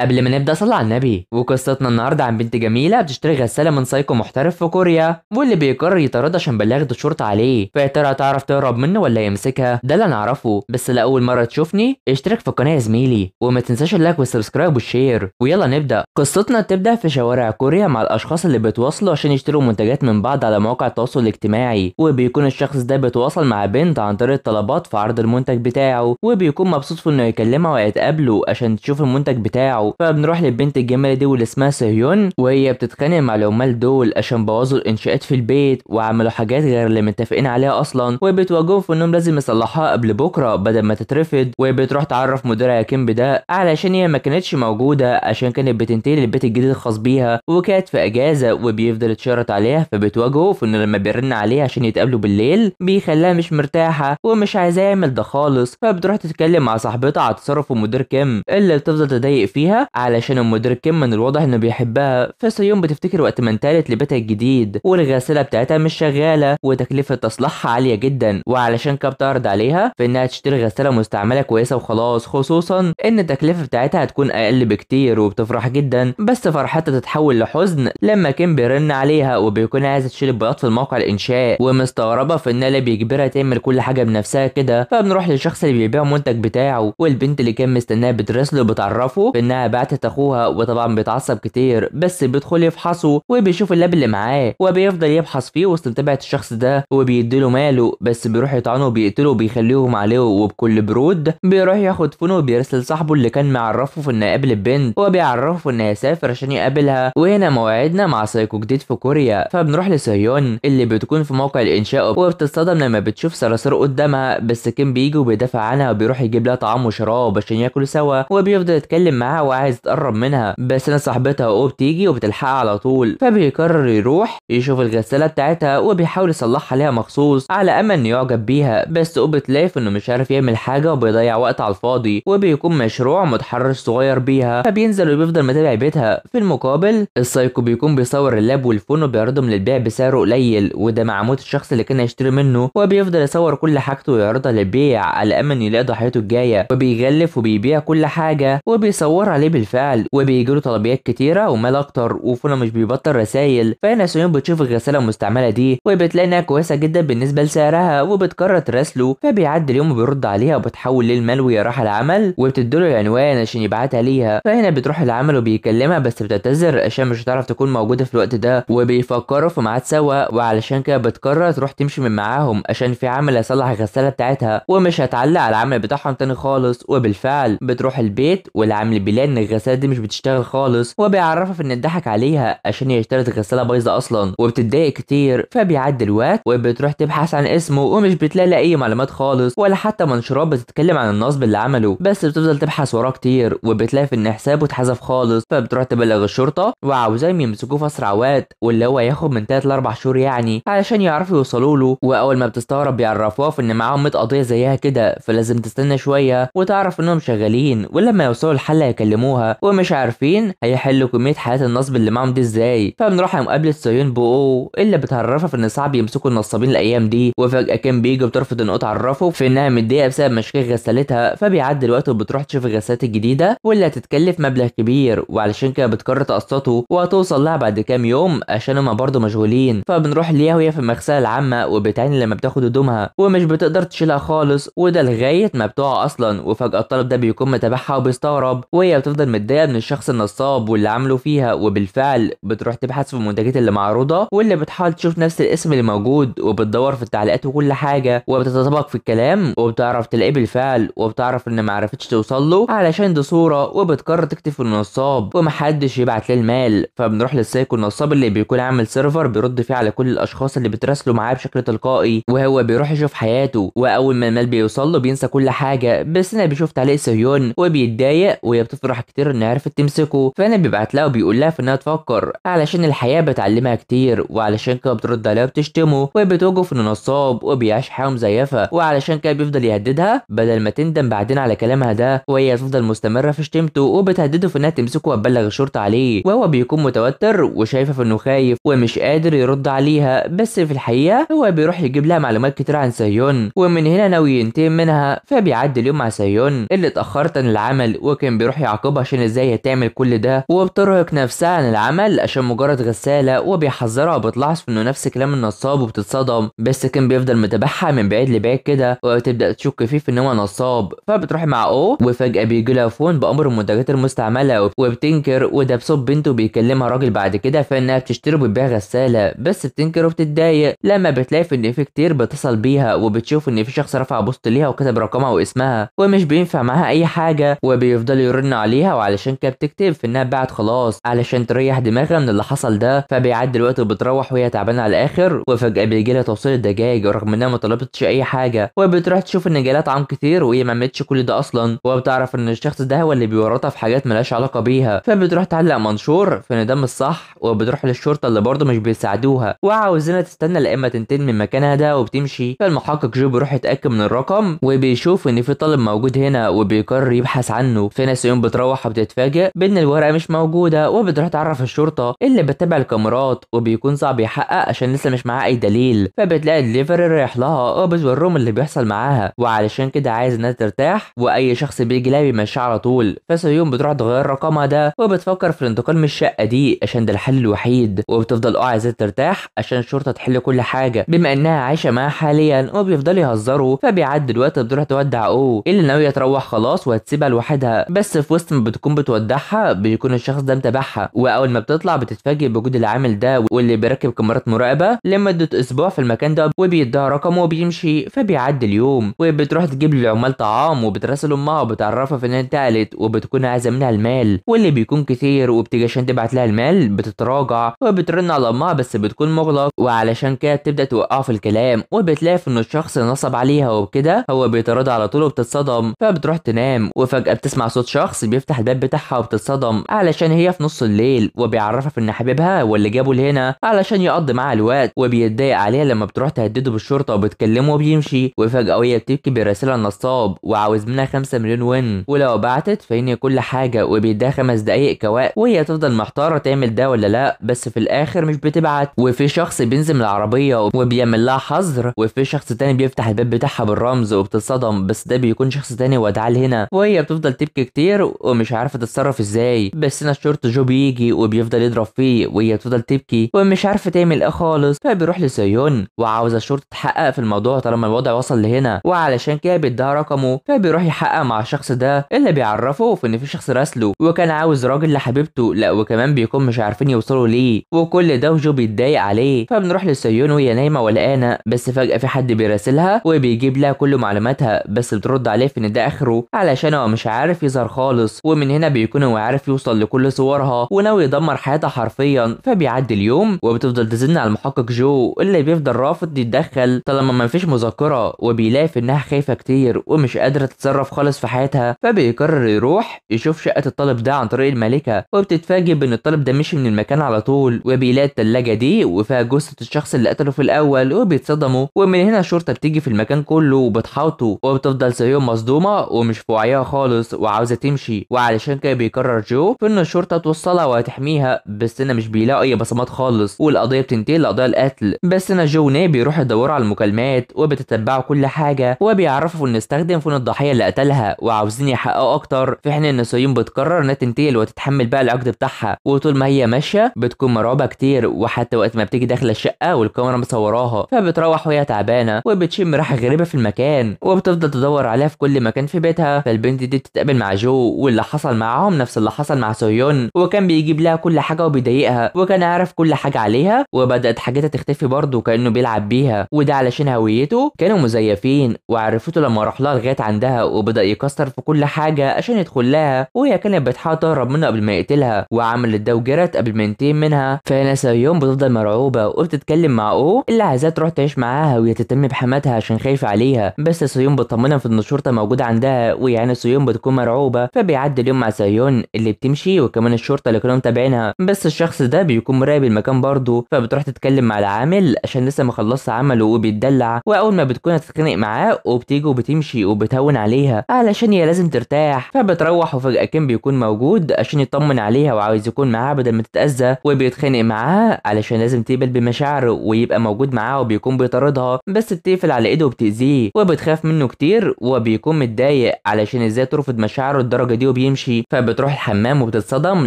قبل ما نبدا صلى على النبي وقصتنا النهارده عن بنت جميله بتشتري غساله من سايكو محترف في كوريا واللي بيقرر يطاردها عشان بلغت الشرطه عليه فيا ترى تعرف تهرب منه ولا يمسكها ده اللي انا اعرفه بس لاول مره تشوفني اشترك في القناه يا زميلي وما تنساش اللايك والسبسكرايب والشير ويلا نبدا قصتنا تبدا في شوارع كوريا مع الاشخاص اللي بيتواصلوا عشان يشتروا منتجات من بعض على مواقع التواصل الاجتماعي وبيكون الشخص ده بيتواصل مع بنت عن طريق طلبات في عرض المنتج بتاعه وبيكون مبسوط في انه يكلمها ويتقابلوا عشان تشوف المنتج بتاعه بتاعه فبنروح للبنت الجميله دي واللي اسمها سهيون وهي بتتخانق مع العمال دول عشان بوظوا الانشاءات في البيت وعملوا حاجات غير اللي متفقين عليها اصلا وبتواجههم في انهم لازم يصلحوها قبل بكره بدل ما تترفض وبتروح تعرف مديرها كيم بده علشان هي ما كانتش موجوده عشان كانت بتنتقل للبيت الجديد الخاص بيها وكانت في اجازه وبيفضل يتشرط عليها فبتواجهه في انه لما بيرن عليها عشان يتقابلوا بالليل بيخليها مش مرتاحه ومش عايزاه يعمل ده خالص فبتروح تتكلم مع صاحبتها على تصرف المدير كيم اللي بتفضل تضايق فيها علشان ام كيم من الواضح انه بيحبها فسيون بتفتكر وقت ما انتقلت لبيتها الجديد والغساله بتاعتها مش شغاله وتكلفه تصليحها عاليه جدا وعلشان كده بتعرض عليها في انها تشتري غساله مستعمله كويسه وخلاص خصوصا ان التكلفه بتاعتها هتكون اقل بكتير وبتفرح جدا بس فرحتها تتحول لحزن لما كان بيرن عليها وبيكون عايز تشيل البياض في الموقع الانشاء ومستغربه في انها اللي بيجبرها تعمل كل حاجه بنفسها كده فبنروح للشخص اللي بيبيع المنتج بتاعه والبنت اللي كان مستناها بترسله بتعرفه انها بعتت اخوها وطبعا بيتعصب كتير بس بيدخل يفحصه وبيشوف اللاب اللي معاه وبيفضل يبحث فيه وسط متابعه الشخص ده وبيديله ماله بس بيروح يطعنه وبيقتله وبيخليهم عليه وبكل برود بيروح ياخد فونه وبيرسل صاحبه اللي كان معرفه في انه قابل البنت وبيعرفه انه هيسافر عشان يقابلها وهنا موعدنا مع سايكو جديد في كوريا فبنروح لسيون اللي بتكون في موقع الانشاء وبتصطدم لما بتشوف صراصير قدامها بس كيم بيجي وبيدافع عنها وبيروح يجيب لها طعام وشراب عشان ياكلوا سوا وبيفضل يتكلم معاها عايز تقرب منها بس انا صاحبتها وهو بتيجي وبتلحقها على طول فبيقرر يروح يشوف الغسالة بتاعتها وبيحاول يصلحها ليها مخصوص على امل انه يعجب بيها بس او بتلاقي انه مش عارف يعمل حاجة وبيضيع وقت على الفاضي وبيكون مشروع متحرش صغير بيها فبينزل وبيفضل متابع بيتها في المقابل السايكو بيكون بيصور اللاب والفون وبيعرضهم للبيع بسعر قليل وده مع موت الشخص اللي كان هيشتري منه وبيفضل يصور كل حاجته ويعرضها للبيع على امل يلاقي ضحيته الجايه وبيغلف وبيبيع كل حاجه وبيصور عليه عليه بالفعل وبيجيله طلبيات كتيره ومال اكتر وفولا مش بيبطل رسايل فهنا سويون بتشوف الغساله المستعمله دي وبتلاقي انها كويسه جدا بالنسبه لسعرها وبتقرر تراسله فبيعدي اليوم وبيرد عليها وبتحول للمال وهي راح العمل وبتديله العنوان عشان يبعتها ليها فهنا بتروح العمل وبيكلمها بس بتعتذر عشان مش هتعرف تكون موجوده في الوقت ده وبيفكروا في ميعاد سوا وعلشان كده بتقرر تروح تمشي من معاهم عشان في عمل هيصلح الغساله بتاعتها ومش هتعلق على العمل بتاعهم تاني خالص وبالفعل بتروح البيت والعمل بيلاقي ان الغساله دي مش بتشتغل خالص وبيعرفها في ان اتضحك عليها عشان هي اشترت غساله بايظه اصلا وبتتضايق كتير فبيعدي الوقت وبتروح تبحث عن اسمه ومش بتلاقي اي معلومات خالص ولا حتى منشورات بتتكلم عن النصب اللي عمله بس بتفضل تبحث وراه كتير وبتلاقي في ان حسابه اتحذف خالص فبتروح تبلغ الشرطه وعاوزاهم يمسكوه في اسرع وقت واللي هو ياخد من 3 ل 4 شهور يعني علشان يعرفوا يوصلوا له واول ما بتستغرب بيعرفوها في ان معاهم 100 قضيه زيها كده فلازم تستنى شويه وتعرف انهم شغالين ولما يوصلوا الحل يكلموها ومش عارفين هيحلوا كميه حالات النصب اللي معاهم دي ازاي فبنروح على مقابله سيون بو اللي بتعرفها في ان صعب يمسكوا النصابين الايام دي وفجاه كان بيجي بترفض ان تعرفه في انها متضايقه بسبب مشاكل غسالتها فبيعدي الوقت وبتروح تشوف الغسالات الجديده واللي هتتكلف مبلغ كبير وعلشان كده بتقرر تقسطه وهتوصل لها بعد كام يوم عشان هما برضه مشغولين فبنروح ليها وهي في المغسله العامه وبتعاني لما بتاخد هدومها ومش بتقدر تشيلها خالص وده لغايه ما بتقع اصلا وفجاه الطلب ده بيكون متابعها وبيستغرب وهي بتفضل متضايقه من الشخص النصاب واللي عامله فيها وبالفعل بتروح تبحث في المنتجات اللي معروضه واللي بتحاول تشوف نفس الاسم اللي موجود وبتدور في التعليقات وكل حاجه وبتتطابق في الكلام وبتعرف تلاقيه بالفعل وبتعرف ان ما عرفتش توصل له علشان دي صوره وبتقرر تكتب في النصاب ومحدش يبعت ليه المال فبنروح للسايكو النصاب اللي بيكون عامل سيرفر بيرد فيه على كل الاشخاص اللي بتراسلوا معاه بشكل تلقائي وهو بيروح يشوف حياته واول ما المال بيوصل له بينسى كل حاجه بس انا بيشوف تعليق سهيون وبيتضايق وهي بتفرح بصراحه كتير انها عرفت تمسكه فانا بيبعت لها وبيقول لها في انها تفكر علشان الحياه بتعلمها كتير وعلشان كده بترد عليها وبتشتمه وبتوجه انه نصاب وبيعيش حياه مزيفه وعلشان كده بيفضل يهددها بدل ما تندم بعدين على كلامها ده وهي تفضل مستمره في شتمته وبتهدده في انها تمسكه وتبلغ الشرطه عليه وهو بيكون متوتر وشايفه في انه خايف ومش قادر يرد عليها بس في الحقيقه هو بيروح يجيب لها معلومات كتير عن سيون ومن هنا ناوي ينتقم منها فبيعدي اليوم مع سيون اللي اتاخرت عن العمل وكان بيروح يعاقب عقبها عشان ازاي هتعمل كل ده وبترهق نفسها عن العمل عشان مجرد غسالة وبيحذرها وبتلاحظ انه نفس كلام النصاب وبتتصدم بس كان بيفضل متابعها من بعيد لبعيد كده وبتبدا تشك فيه في ان هو نصاب فبتروح مع او وفجأة بيجي لها فون بأمر المنتجات المستعملة وبتنكر وده بصوت بنته بيكلمها راجل بعد كده فانها بتشتري وبتبيع غسالة بس بتنكر وبتتضايق لما بتلاقي في ان في كتير بتصل بيها وبتشوف ان في شخص رفع بوست ليها وكتب رقمها واسمها ومش بينفع معاها اي حاجة وبيفضل يرن عليها عليها وعلشان كده بتكتب في انها بعت خلاص علشان تريح دماغها من اللي حصل ده فبيعدي الوقت وبتروح وهي تعبانه على الاخر وفجاه بيجيلها توصيل الدجاج رغم انها ما طلبتش اي حاجه وبتروح تشوف ان جالها طعام كتير وهي ما عملتش كل ده اصلا وبتعرف ان الشخص ده هو اللي بيورطها في حاجات ملهاش علاقه بيها فبتروح تعلق منشور في ان ده مش صح وبتروح للشرطه اللي برضه مش بيساعدوها وعاوزينها تستنى لاما تنتين من مكانها ده وبتمشي فالمحقق جو بيروح يتاكد من الرقم وبيشوف ان في طالب موجود هنا وبيقرر يبحث عنه ناس يوم بتروح بتروح وبتتفاجئ بإن الورقة مش موجودة وبتروح تعرف الشرطة اللي بتتابع الكاميرات وبيكون صعب يحقق عشان لسه مش معاه أي دليل فبتلاقي الليفر رايح لها وبتوريهم اللي بيحصل معاها وعلشان كده عايز الناس ترتاح وأي شخص بيجي لها بيمشيها على طول فسيوم بتروح تغير رقمها ده وبتفكر في الانتقال من الشقة دي عشان ده الحل الوحيد وبتفضل اه عايزة ترتاح عشان الشرطة تحل كل حاجة بما إنها عايشة معاه حاليا وبيفضلوا يهزروا فبيعدي الوقت بتروح تودع أوه اللي ناوية تروح خلاص وهتسيبها لوحدها بس في وسط بتكون بتودعها بيكون الشخص ده متابعها واول ما بتطلع بتتفاجئ بوجود العامل ده واللي بيركب كاميرات مراقبه لمده اسبوع في المكان ده وبيديها رقمه وبيمشي فبيعدي اليوم وبتروح تجيب للعمال طعام وبتراسل امها وبتعرفها في انها انتقلت وبتكون عايزه منها المال واللي بيكون كتير وبتيجي عشان تبعت لها المال بتتراجع وبترن على امها بس بتكون مغلق وعلشان كده بتبدا توقعه في الكلام وبتلاقي ان الشخص نصب عليها وبكده هو بيتراضى على طول وبتتصدم فبتروح تنام وفجاه بتسمع صوت شخص بي بيفتح الباب بتاعها وبتتصدم علشان هي في نص الليل وبيعرفها في ان حبيبها واللي جابه لهنا علشان يقضي معاها الوقت وبيتضايق عليها لما بتروح تهدده بالشرطه وبتكلمه وبيمشي وفجاه وهي بتبكي برساله النصاب وعاوز منها 5 مليون ون ولو بعتت فهي كل حاجه وبيديها خمس دقائق كواء وهي تفضل محتاره تعمل ده ولا لا بس في الاخر مش بتبعت وفي شخص بينزل من العربيه وبيعمل لها حظر وفي شخص تاني بيفتح الباب بتاعها بالرمز وبتتصدم بس ده بيكون شخص تاني وادعاه هنا وهي بتفضل تبكي كتير ومش عارفه تتصرف ازاي بس هنا الشرط جو بيجي وبيفضل يضرب فيه وهي بتفضل تبكي ومش عارفه تعمل ايه خالص فبيروح لسيون وعاوزه الشرطه تحقق في الموضوع طالما الوضع وصل لهنا وعلشان كده بيديها رقمه فبيروح يحقق مع الشخص ده اللي بيعرفه في ان في شخص راسله وكان عاوز راجل لحبيبته لا وكمان بيكون مش عارفين يوصلوا ليه وكل ده وجو بيتضايق عليه فبنروح لسيون وهي نايمه وقلقانه بس فجاه في حد بيراسلها وبيجيب لها كل معلوماتها بس بترد عليه في ان ده اخره علشان هو مش عارف يظهر خالص ومن هنا بيكون هو عارف يوصل لكل صورها وناوي يدمر حياتها حرفيا فبيعدي اليوم وبتفضل تزن على المحقق جو اللي بيفضل رافض يتدخل طالما ما فيش مذكره وبيلاقي في انها خايفه كتير ومش قادره تتصرف خالص في حياتها فبيقرر يروح يشوف شقه الطالب ده عن طريق الملكه وبتتفاجئ بان الطالب ده مشي من المكان على طول وبيلاقي الثلاجه دي وفيها جثه الشخص اللي قتله في الاول وبيتصدموا ومن هنا الشرطه بتيجي في المكان كله وبتحاوطه وبتفضل زيهم مصدومه ومش في وعيها خالص وعاوزه تمشي وعلشان كده بيقرر جو في ان الشرطه توصلها وهتحميها بس انا مش بيلاقوا اي بصمات خالص والقضيه بتنتهي لقضية القتل بس انا جو ناي بيروح يدور على المكالمات وبتتبعه كل حاجه وبيعرفوا ان استخدم فون الضحيه اللي قتلها وعاوزين يحققوا اكتر في حين ان سيون بتقرر انها تنتقل وتتحمل بقى العقد بتاعها وطول ما هي ماشيه بتكون مرعوبه كتير وحتى وقت ما بتيجي داخله الشقه والكاميرا مصوراها فبتروح وهي تعبانه وبتشم ريحه غريبه في المكان وبتفضل تدور عليها في كل مكان في بيتها فالبنت دي بتتقابل مع جو اللي حصل معاهم نفس اللي حصل مع سويون وكان بيجيب لها كل حاجه وبيضايقها وكان عارف كل حاجه عليها وبدات حاجتها تختفي برضه كانه بيلعب بيها وده علشان هويته كانوا مزيفين وعرفته لما راح لها لغايه عندها وبدا يكسر في كل حاجه عشان يدخل لها وهي كانت بتحاول تهرب منه قبل ما يقتلها وعملت ده وجرت قبل ما ينتهي منها فهنا سويون بتفضل مرعوبه وبتتكلم مع او اللي عايزاه تروح تعيش معاها وهي تتم بحماتها عشان خايفه عليها بس سويون بتطمنها في ان الشرطه موجوده عندها ويعني سويون بتكون مرعوبه فبيعدي بيعدي اليوم مع سايون اللي بتمشي وكمان الشرطه اللي كانوا متابعينها بس الشخص ده بيكون مراقب المكان برضه فبتروح تتكلم مع العامل عشان لسه ما خلصش عمله وبيتدلع واول ما بتكون هتتخانق معاه وبتيجي وبتمشي وبتهون عليها علشان هي لازم ترتاح فبتروح وفجاه كان بيكون موجود عشان يطمن عليها وعاوز يكون معاها بدل ما تتاذى وبيتخانق معاها علشان لازم تقبل بمشاعره ويبقى موجود معاها وبيكون بيطاردها بس بتقفل على ايده وبتاذيه وبتخاف منه كتير وبيكون متضايق علشان ازاي ترفض مشاعره الدرجه دي بيمشي فبتروح الحمام وبتتصدم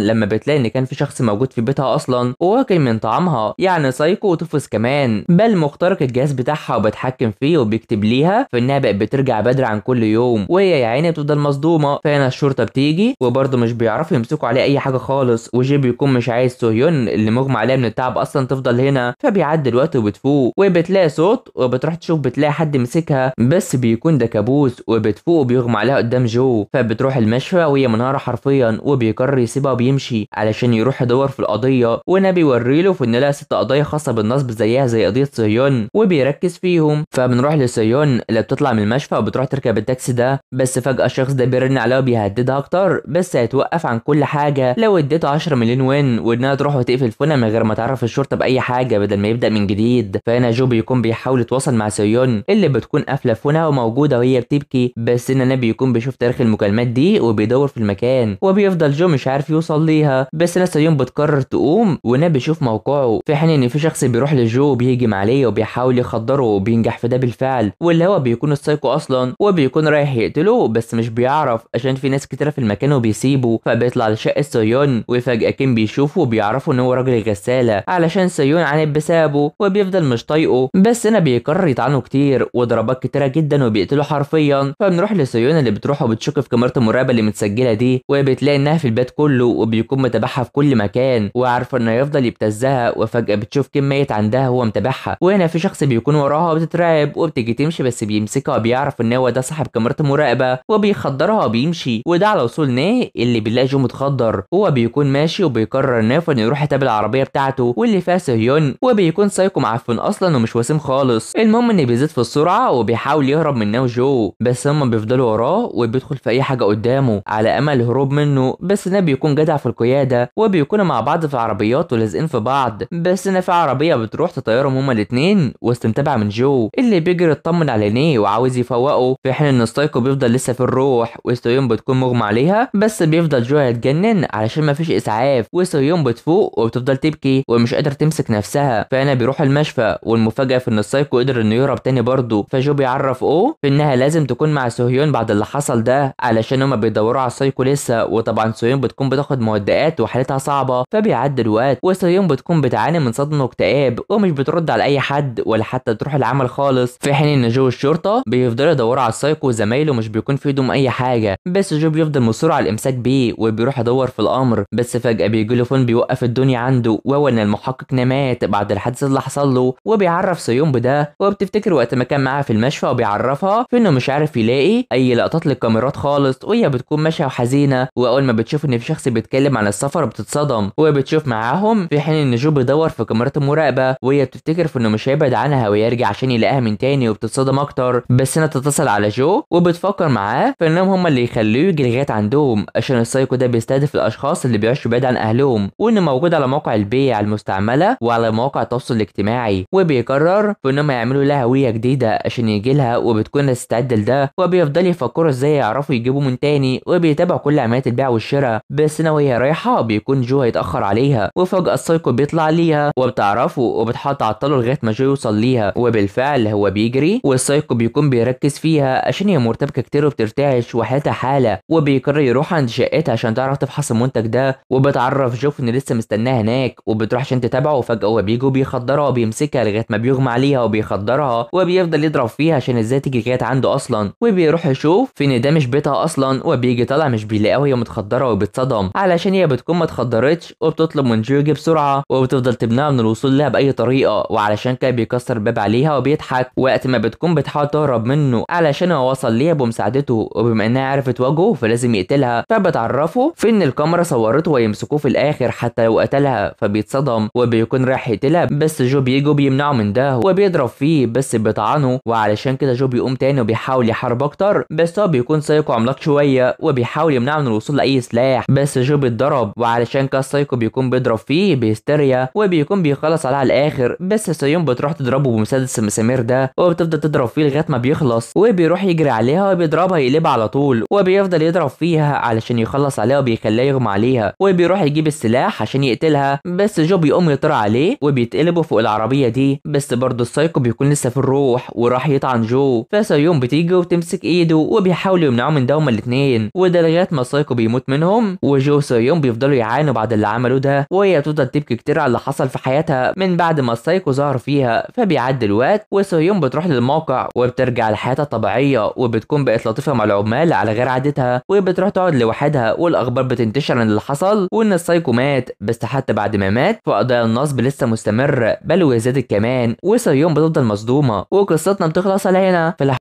لما بتلاقي ان كان في شخص موجود في بيتها اصلا وواكل من طعامها يعني سايكو وتفوز كمان بل مخترق الجهاز بتاعها وبتحكم فيه وبيكتب ليها فانها بقت بترجع بدري عن كل يوم وهي يا عيني بتفضل مصدومه فهنا الشرطه بتيجي وبرضه مش بيعرفوا يمسكوا عليه اي حاجه خالص وجي بيكون مش عايز سوهيون اللي مغمى عليها من التعب اصلا تفضل هنا فبيعدي الوقت وبتفوق وبتلاقي صوت وبتروح تشوف بتلاقي حد مسكها بس بيكون ده كابوس وبتفوق وبيغمى عليها قدام جو فبتروح المشفى وهي قوية منهارة حرفيا وبيقرر يسيبها وبيمشي علشان يروح يدور في القضية ونبي يوريله في إن لها ست قضايا خاصة بالنصب زيها زي قضية صهيون وبيركز فيهم فبنروح لصهيون اللي بتطلع من المشفى وبتروح تركب التاكسي ده بس فجأة الشخص ده بيرن عليها وبيهددها أكتر بس هيتوقف عن كل حاجة لو اديته 10 مليون وين وإنها تروح وتقفل فونها من غير ما تعرف الشرطة بأي حاجة بدل ما يبدأ من جديد فهنا جو بيكون بيحاول يتواصل مع صهيون اللي بتكون قافلة فونها وموجودة وهي بتبكي بس هنا نبي يكون بيشوف تاريخ المكالمات دي وبيدور بيدور في المكان وبيفضل جو مش عارف يوصل ليها بس ناسا يوم بتقرر تقوم ونا بيشوف موقعه في حين ان في شخص بيروح لجو وبيهجم عليه وبيحاول يخدره وبينجح في ده بالفعل واللي هو بيكون السايكو اصلا وبيكون رايح يقتله بس مش بيعرف عشان في ناس كتيره في المكان وبيسيبه فبيطلع لشقه سيون وفجاه كيم بيشوفه وبيعرفوا ان هو راجل غساله علشان سيون عانب بسببه وبيفضل مش طايقه بس هنا بيقرر يطعنه كتير وضربات كتيره جدا وبيقتله حرفيا فبنروح لسيون اللي بتروح وبتشك في كاميرا المراقبه اللي متسجله المسجله دي وبتلاقي انها في البيت كله وبيكون متابعها في كل مكان وعارفة انه يفضل يبتزها وفجأة بتشوف كميه ميت عندها وهو متابعها وهنا في شخص بيكون وراها وبتترعب وبتيجي تمشي بس بيمسكها وبيعرف ان هو ده صاحب كاميرات المراقبة وبيخدرها وبيمشي وده على وصول ناه اللي بيلاقي جو متخدر هو بيكون ماشي وبيقرر نيفون يروح يتابع العربية بتاعته واللي فيها سهيون وبيكون سايكو معفن اصلا ومش وسيم خالص المهم ان بيزيد في السرعة وبيحاول يهرب من ناو جو بس هما بيفضلوا وراه وبيدخل في اي حاجة قدامه على امل هروب منه بس ده بيكون جدع في القياده وبيكونوا مع بعض في عربيات ولازقين في بعض بس ان في عربيه بتروح تطيرهم هما الاتنين واستمتبع من جو اللي بيجري يطمن على عينيه وعاوز يفوقه في حين ان سايكو بيفضل لسه في الروح وسويون بتكون مغمى عليها بس بيفضل جو يتجنن علشان مفيش اسعاف وسويون بتفوق وبتفضل تبكي ومش قادر تمسك نفسها فانا بيروح المشفى والمفاجاه في ان السايكو قدر انه يهرب تاني برضه فجو بيعرف اوه انها لازم تكون مع سهيون بعد اللي حصل ده علشان هما بيدوروا على السايكو لسه وطبعا سويون بتكون بتاخد مهدئات وحالتها صعبه فبيعدي الوقت وسويون بتكون بتعاني من صدمه واكتئاب ومش بترد على اي حد ولا حتى تروح العمل خالص في حين ان جو الشرطه بيفضلوا يدوروا على السايكو وزمايله مش بيكون في ايدهم اي حاجه بس جو بيفضل مصر على الامساك بيه وبيروح يدور في الامر بس فجاه بيجي له فون بيوقف الدنيا عنده وهو ان المحقق نمات بعد الحادث اللي حصل له وبيعرف سيوم بده وبتفتكر وقت ما كان معاها في المشفى وبيعرفها في انه مش عارف يلاقي اي لقطات للكاميرات خالص وهي بتكون ماشيه وحشه وحزينه واول ما بتشوف ان في شخص بيتكلم عن السفر بتتصدم وبتشوف معاهم في حين ان جو بيدور في كاميرات المراقبه وهي بتفتكر في انه مش هيبعد عنها ويرجع عشان يلاقيها من تاني وبتتصدم اكتر بس هنا تتصل على جو وبتفكر معاه في انهم هم اللي يخلوه يجي لغايه عندهم عشان السايكو ده بيستهدف الاشخاص اللي بيعيشوا بعيد عن اهلهم وانه موجود على موقع البيع المستعمله وعلى مواقع التواصل الاجتماعي وبيقرر في انهم يعملوا لها هويه جديده عشان يجي لها وبتكون تستعد لده وبيفضل يفكروا ازاي يعرفوا يجيبوا من تاني وبي بيتابع كل عمليات البيع والشراء بس انا وهي رايحه بيكون جو هيتاخر عليها وفجاه السايكو بيطلع ليها وبتعرفه وبتحاول تعطله لغايه ما جو يوصل ليها وبالفعل هو بيجري والسايكو بيكون بيركز فيها عشان هي مرتبكه كتير وبترتعش وحالتها حاله وبيقرر يروح عند شقتها عشان تعرف تفحص المنتج ده وبتعرف جوف ان لسه مستناها هناك وبتروح عشان تتابعه وفجاه هو بيجي وبيخدرها وبيمسكها لغايه ما بيغمى عليها وبيخدرها وبيفضل يضرب فيها عشان ازاي تيجي لغايه عنده اصلا وبيروح يشوف فين ده مش بيتها اصلا وبيجي طالع مش بيلاقيها وهي متخدره وبتصدم علشان هي بتكون ما اتخدرتش وبتطلب من يجي بسرعه وبتفضل تمنعه من الوصول لها باي طريقه وعلشان كده بيكسر الباب عليها وبيضحك وقت ما بتكون بتحاول تهرب منه علشان هو وصل ليها بمساعدته وبما انها عرفت وجهه فلازم يقتلها فبتعرفه في ان الكاميرا صورته ويمسكوه في الاخر حتى لو قتلها فبيتصدم وبيكون رايح يقتلها بس جو بيجو بيمنعه من ده وبيضرب فيه بس بيطعنه وعلشان كده جو بيقوم تاني وبيحاول يحارب اكتر بس هو بيكون سايق وعملاق شويه وبيحاول بيحاول يمنعه من الوصول لاي سلاح بس جو بيتضرب وعلشان كده سايكو بيكون بيضرب فيه بهستيريا وبيكون بيخلص عليها الاخر بس سايون بتروح تضربه بمسدس المسامير ده وبتفضل تضرب فيه لغايه ما بيخلص وبيروح يجري عليها وبيضربها يقلبها على طول وبيفضل يضرب فيها علشان يخلص عليها وبيخليها يغمى عليها وبيروح يجيب السلاح عشان يقتلها بس جو بيقوم يطير عليه وبيتقلبوا فوق العربيه دي بس برضه السايكو بيكون لسه في الروح وراح يطعن جو فسايون بتيجي وتمسك ايده وبيحاولوا يمنعوه من ده هما الاثنين وده لغايه ما سايكو بيموت منهم وجو سيون بيفضلوا يعانوا بعد اللي عملوه ده وهي تفضل تبكي كتير على اللي حصل في حياتها من بعد ما سايكو ظهر فيها فبيعدي الوقت وسيون بتروح للموقع وبترجع لحياتها الطبيعية وبتكون بقت لطيفة مع العمال على غير عادتها وبتروح تقعد لوحدها والاخبار بتنتشر عن اللي حصل وان السايكو مات بس حتى بعد ما مات فقضايا النصب لسه مستمرة بل وزادت كمان وسيون بتفضل مصدومة وقصتنا بتخلص علينا هنا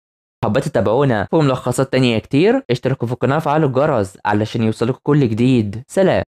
حبيت تتابعونا في ملخصات تانية كتير اشتركوا في القناة وفعلوا الجرس علشان يوصلكوا كل جديد سلام